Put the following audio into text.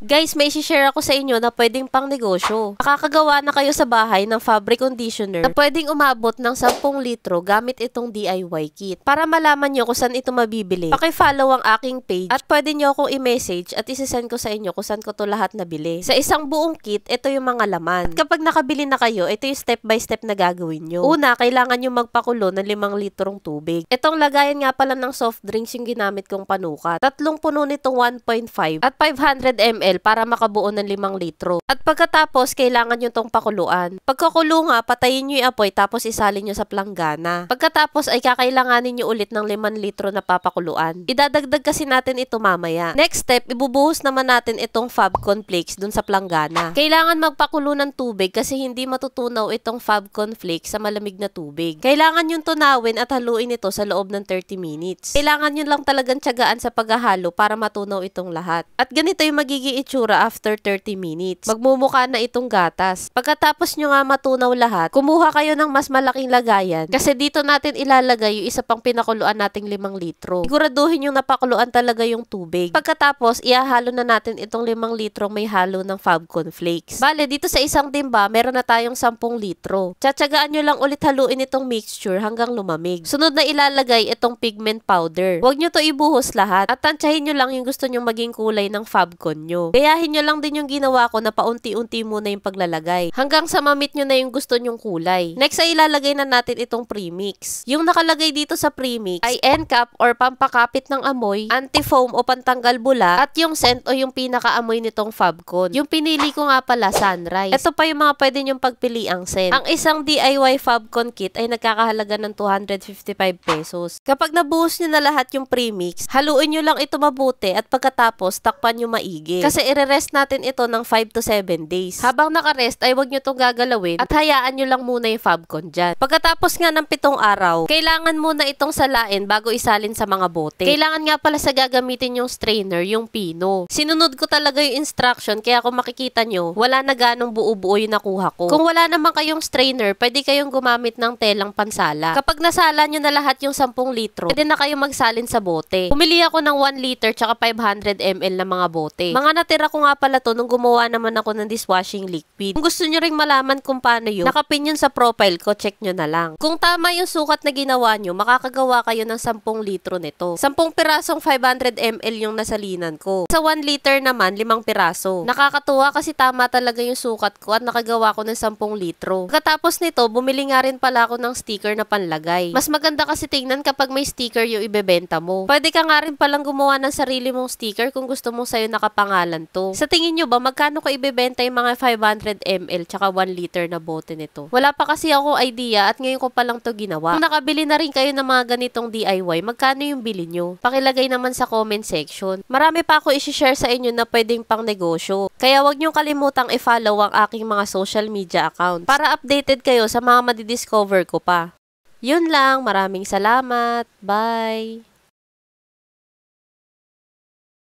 Guys, may share ako sa inyo na pwedeng pang negosyo. Makakagawa na kayo sa bahay ng fabric conditioner na pwedeng umabot ng 10 litro gamit itong DIY kit. Para malaman nyo kung saan ito mabibili, follow ang aking page at pwede nyo akong i-message at isisend ko sa inyo kung saan ko to lahat nabili. Sa isang buong kit, ito yung mga laman. At kapag nakabili na kayo, ito yung step by step na gagawin nyo. Una, kailangan nyo magpakulo ng 5 litrong tubig. Itong lagayan nga pala ng soft drinks yung ginamit kong panukat. Tatlong puno nitong 1.5 at 500 ml oil para makabuo ng 5 litro. At pagkatapos, kailangan nyo tong pakuluan. Pagkakulo nga, patayin nyo yung apoy tapos isalin nyo sa planggana. Pagkatapos ay kakailanganin nyo ulit ng 5 litro na papakuluan. Idadagdag kasi natin ito mamaya. Next step, ibubuhos naman natin itong Fabcon Flakes dun sa planggana. Kailangan magpakulo ng tubig kasi hindi matutunaw itong Fabcon Flakes sa malamig na tubig. Kailangan yung tunawin at haluin ito sa loob ng 30 minutes. Kailangan yun lang talagang tiyagaan sa paghahalo para matunaw itong lahat. At ganito yung magiging itsura after 30 minutes. Magmumukha na itong gatas. Pagkatapos nyo nga matunaw lahat, kumuha kayo ng mas malaking lagayan kasi dito natin ilalagay yung isa pang pinakuluan nating 5 litro. Siguraduhin yung napakuluan talaga yung tubig. Pagkatapos, ihahalo na natin itong 5 litro may halo ng Fabcon Flakes. Bale, dito sa isang timba, meron na tayong 10 litro. Tsatsagaan nyo lang ulit haluin itong mixture hanggang lumamig. Sunod na ilalagay itong pigment powder. Huwag nyo to ibuhos lahat at tansyahin nyo lang yung gusto nyo maging kulay ng Fabcon nyo araw. Gayahin nyo lang din yung ginawa ko na paunti-unti muna yung paglalagay hanggang sa mamit nyo na yung gusto nyong kulay. Next ay ilalagay na natin itong premix. Yung nakalagay dito sa premix ay end cap or pampakapit ng amoy, anti-foam o pantanggal bula at yung scent o yung pinaka-amoy nitong Fabcon. Yung pinili ko nga pala Sunrise. Ito pa yung mga pwede nyong ang scent. Ang isang DIY Fabcon kit ay nagkakahalaga ng 255 pesos. Kapag nabuhos nyo na lahat yung premix, haluin nyo lang ito mabuti at pagkatapos takpan nyo maigi. Kasi kasi ire-rest natin ito ng 5 to 7 days. Habang naka-rest ay wag nyo itong gagalawin at hayaan nyo lang muna yung Fabcon dyan. Pagkatapos nga ng pitong araw, kailangan muna itong salain bago isalin sa mga bote. Kailangan nga pala sa gagamitin yung strainer, yung pino. Sinunod ko talaga yung instruction kaya kung makikita nyo, wala na ganong buo-buo yung nakuha ko. Kung wala naman kayong strainer, pwede kayong gumamit ng telang pansala. Kapag nasala nyo na lahat yung 10 litro, pwede na kayong magsalin sa bote. Pumili ako ng 1 liter tsaka 500 ml na mga bote. Mga Pinatira ko nga pala to nung gumawa naman ako ng dishwashing liquid. Kung gusto nyo ring malaman kung paano yun, nakapin yun sa profile ko, check nyo na lang. Kung tama yung sukat na ginawa nyo, makakagawa kayo ng 10 litro nito. 10 pirasong 500 ml yung nasalinan ko. Sa 1 liter naman, 5 piraso. Nakakatuwa kasi tama talaga yung sukat ko at nakagawa ko ng 10 litro. Pagkatapos nito, bumili nga rin pala ako ng sticker na panlagay. Mas maganda kasi tingnan kapag may sticker yung ibebenta mo. Pwede ka nga rin palang gumawa ng sarili mong sticker kung gusto mo sa'yo nakapangalan to. Sa tingin nyo ba, magkano ko ibebenta yung mga 500 ml tsaka 1 liter na bote nito? Wala pa kasi ako idea at ngayon ko pa lang to ginawa. Kung nakabili na rin kayo ng mga ganitong DIY, magkano yung bili nyo? Pakilagay naman sa comment section. Marami pa ako isi-share sa inyo na pwedeng pang negosyo. Kaya wag nyo kalimutang i-follow ang aking mga social media accounts para updated kayo sa mga madidiscover ko pa. Yun lang, maraming salamat. Bye!